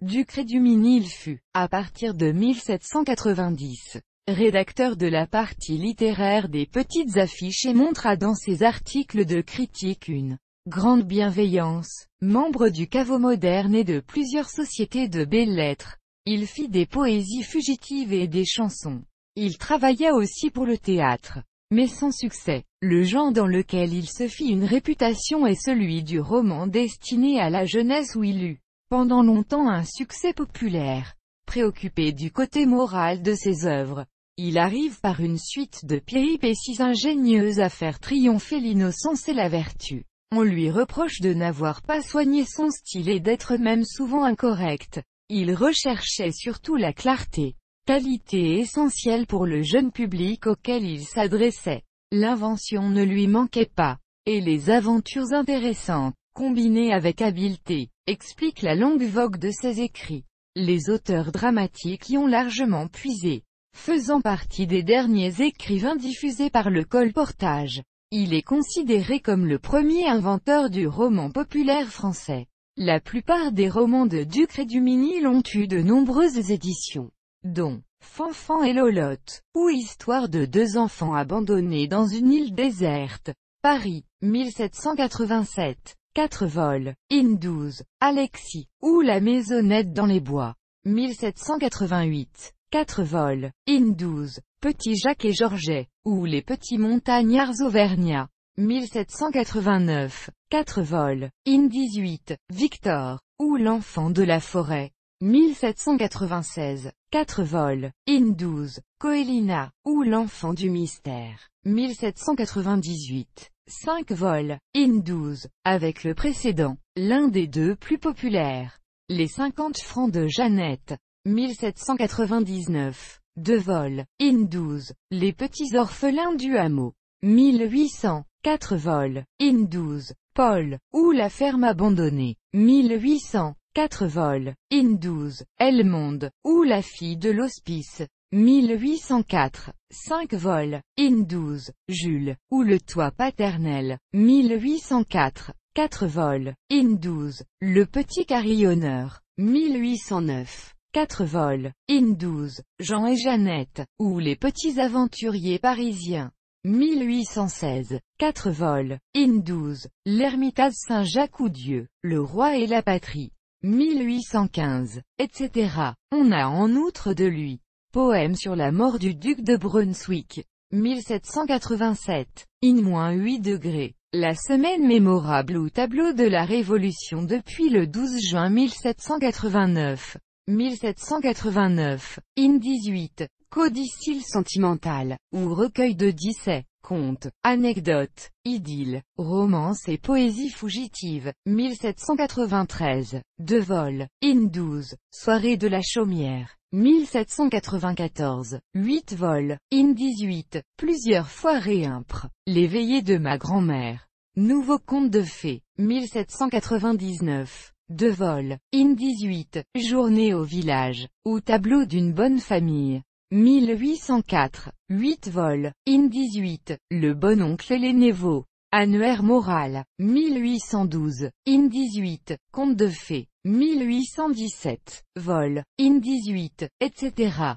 Ducré du Mini il fut, à partir de 1790, rédacteur de la partie littéraire des petites affiches et montra dans ses articles de critique une grande bienveillance, membre du caveau moderne et de plusieurs sociétés de belles-lettres. Il fit des poésies fugitives et des chansons. Il travailla aussi pour le théâtre, mais sans succès. Le genre dans lequel il se fit une réputation est celui du roman destiné à la jeunesse où il eut pendant longtemps un succès populaire. Préoccupé du côté moral de ses œuvres, il arrive par une suite de péripéties ingénieuses à faire triompher l'innocence et la vertu. On lui reproche de n'avoir pas soigné son style et d'être même souvent incorrect. Il recherchait surtout la clarté, qualité essentielle pour le jeune public auquel il s'adressait. L'invention ne lui manquait pas, et les aventures intéressantes, combinées avec habileté, explique la longue vogue de ses écrits. Les auteurs dramatiques y ont largement puisé, faisant partie des derniers écrivains diffusés par le colportage. Il est considéré comme le premier inventeur du roman populaire français. La plupart des romans de Ducre et dumini ont eu de nombreuses éditions, dont Fanfan et Lolotte, ou Histoire de deux enfants abandonnés dans une île déserte, Paris, 1787. 4 vols, in 12, Alexis, ou la maisonnette dans les bois. 1788. 4 vols, in 12, Petit Jacques et Georget, ou les petits montagnards auvergnats. 1789. 4 vols, in 18, Victor, ou l'enfant de la forêt. 1796. 4 vols, in 12, Coelina, ou l'enfant du mystère. 1798. 5 vols, in 12, avec le précédent, l'un des deux plus populaires. Les 50 francs de Jeannette, 1799, 2 vols, in 12, les petits orphelins du hameau, 1800, 4 vols, in 12, Paul, ou la ferme abandonnée, 1800, 4 vols, in 12, Elmonde, ou la fille de l'hospice, 1804, 5 vols, in 12, Jules, ou le toit paternel, 1804, 4 vols, in 12, le petit carillonneur, 1809, 4 vols, in 12, Jean et Jeannette, ou les petits aventuriers parisiens. 1816, 4 vols, in 12, l'ermitage Saint-Jacques-ou-Dieu, le roi et la patrie. 1815, etc. On a en outre de lui, Poème sur la mort du duc de Brunswick. 1787. In 8 degrés. La semaine mémorable ou tableau de la Révolution depuis le 12 juin 1789. 1789. In 18. Codicile sentimental, ou recueil de dissets, contes, anecdotes, idylles, romances et poésies fugitives. 1793. De vol. In 12. Soirée de la chaumière. 1794, 8 vols, in 18, plusieurs fois réimpre, l'éveillé de ma grand-mère. Nouveau conte de fées, 1799, 2 vols, in 18, journée au village, ou tableau d'une bonne famille. 1804, 8 vols, in 18, le bon oncle et les névaux. Annuaire moral, 1812, in 18, Compte de fées, 1817, vol, in 18, etc.